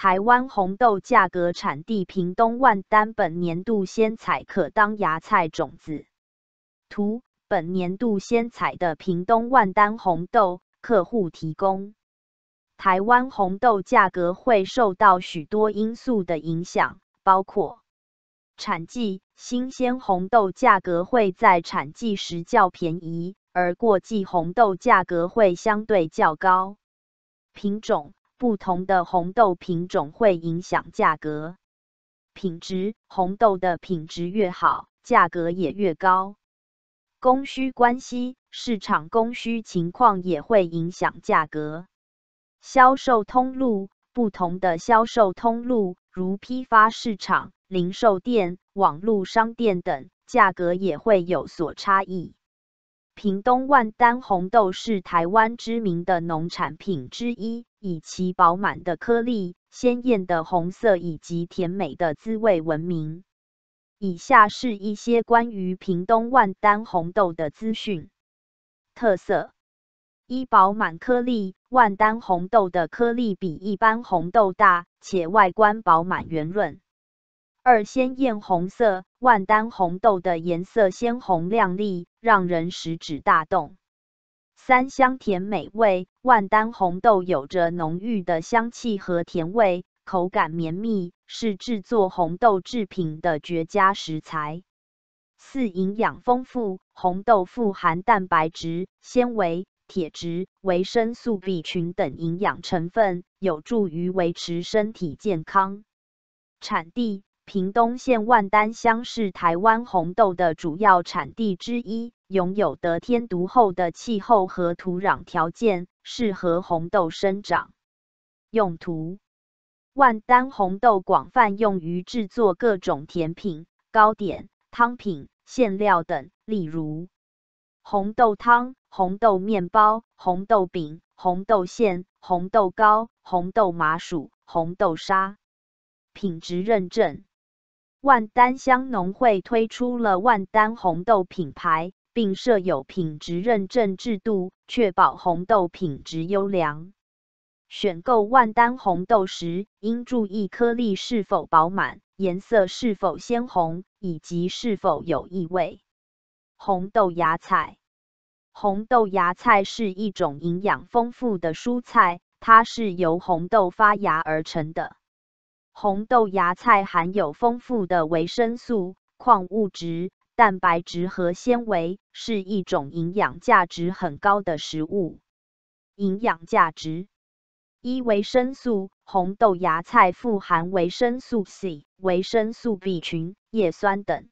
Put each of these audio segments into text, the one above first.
台湾红豆价格产地屏东万丹本年度鲜采可当芽菜种子。图本年度鲜采的屏东万丹红豆，客户提供。台湾红豆价格会受到许多因素的影响，包括产季。新鲜红豆价格会在产季时较便宜，而过季红豆价格会相对较高。品种。不同的红豆品种会影响价格品质，红豆的品质越好，价格也越高。供需关系，市场供需情况也会影响价格。销售通路，不同的销售通路，如批发市场、零售店、网络商店等，价格也会有所差异。屏东万丹红豆是台湾知名的农产品之一，以其饱满的颗粒、鲜艳的红色以及甜美的滋味闻名。以下是一些关于屏东万丹红豆的资讯：特色一，饱满颗粒。万丹红豆的颗粒比一般红豆大，且外观饱满圆润。二、鲜艳红色，万丹红豆的颜色鲜红亮丽，让人食指大动。三、香甜美味，万丹红豆有着浓郁的香气和甜味，口感绵密，是制作红豆制品的绝佳食材。四、营养丰富，红豆富含蛋白质、纤维、铁质、维生素 B 群等营养成分，有助于维持身体健康。产地。屏东县万丹乡是台湾红豆的主要产地之一，拥有得天独厚的气候和土壤条件，适合红豆生长。用途：万丹红豆广泛用于制作各种甜品、糕点、汤品、馅料等，例如红豆汤、红豆面包、红豆饼、红豆馅、红豆糕、红豆麻薯、红豆沙。品质认证。万丹乡农会推出了万丹红豆品牌，并设有品质认证制度，确保红豆品质优良。选购万丹红豆时，应注意颗粒是否饱满、颜色是否鲜红以及是否有异味。红豆芽菜，红豆芽菜是一种营养丰富的蔬菜，它是由红豆发芽而成的。红豆芽菜含有丰富的维生素、矿物质、蛋白质和纤维，是一种营养价值很高的食物。营养价值：一、维生素，红豆芽菜富含维生素 C、维生素 B 群、叶酸等。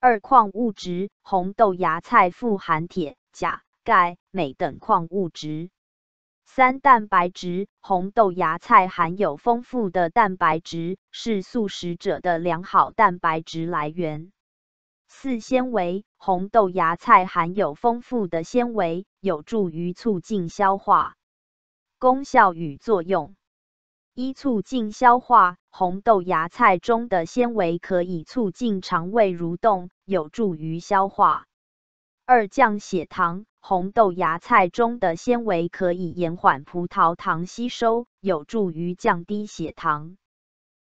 二、矿物质，红豆芽菜富含铁、钾、钙、镁等矿物质。三、蛋白质。红豆芽菜含有丰富的蛋白质，是素食者的良好蛋白质来源。四、纤维。红豆芽菜含有丰富的纤维，有助于促进消化。功效与作用：一、促进消化。红豆芽菜中的纤维可以促进肠胃蠕动，有助于消化。二降血糖，红豆芽菜中的纤维可以延缓葡萄糖吸收，有助于降低血糖。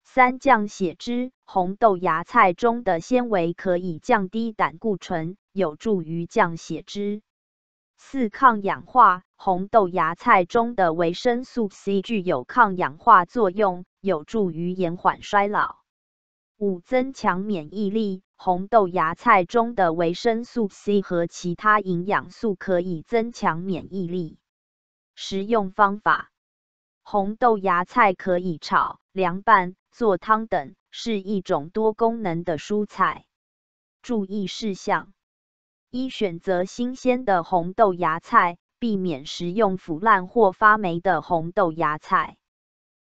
三降血脂，红豆芽菜中的纤维可以降低胆固醇，有助于降血脂。四抗氧化，红豆芽菜中的维生素 C 具有抗氧化作用，有助于延缓衰老。五、增强免疫力。红豆芽菜中的维生素 C 和其他营养素可以增强免疫力。食用方法：红豆芽菜可以炒、凉拌、做汤等，是一种多功能的蔬菜。注意事项：一、选择新鲜的红豆芽菜，避免食用腐烂或发霉的红豆芽菜。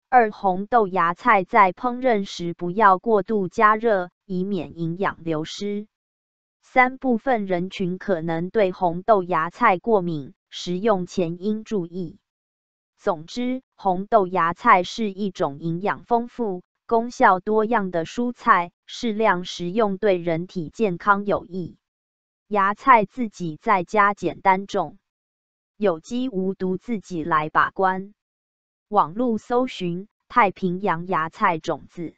二、红豆芽菜在烹饪时不要过度加热，以免营养流失。三、部分人群可能对红豆芽菜过敏，食用前应注意。总之，红豆芽菜是一种营养丰富、功效多样的蔬菜，适量食用对人体健康有益。芽菜自己在家简单种，有机无毒，自己来把关。网络搜寻太平洋芽菜种子。